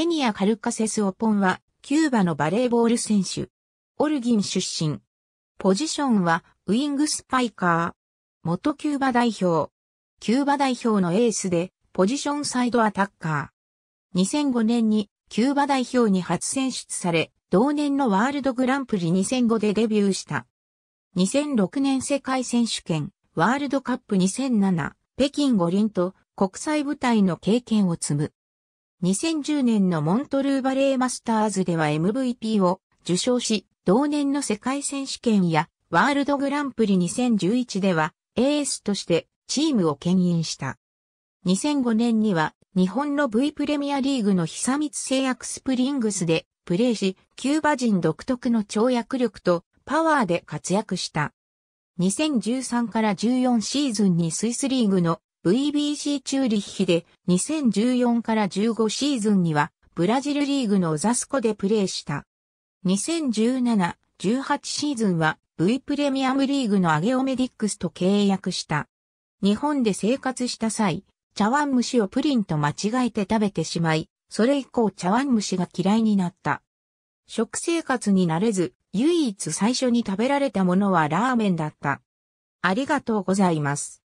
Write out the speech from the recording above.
ケニア・カルカセス・オポンは、キューバのバレーボール選手。オルギン出身。ポジションは、ウィングスパイカー。元キューバ代表。キューバ代表のエースで、ポジションサイドアタッカー。2005年に、キューバ代表に初選出され、同年のワールドグランプリ2005でデビューした。2006年世界選手権、ワールドカップ2007、北京五輪と国際舞台の経験を積む。2010年のモントルーバレーマスターズでは MVP を受賞し、同年の世界選手権やワールドグランプリ2011ではエースとしてチームを牽引した。2005年には日本の V プレミアリーグの久光製薬スプリングスでプレーし、キューバ人独特の跳躍力とパワーで活躍した。2013から14シーズンにスイスリーグの VBC チューリッヒで2014から15シーズンにはブラジルリーグのザスコでプレーした。2017、18シーズンは V プレミアムリーグのアゲオメディックスと契約した。日本で生活した際、茶碗蒸しをプリンと間違えて食べてしまい、それ以降茶碗蒸しが嫌いになった。食生活になれず、唯一最初に食べられたものはラーメンだった。ありがとうございます。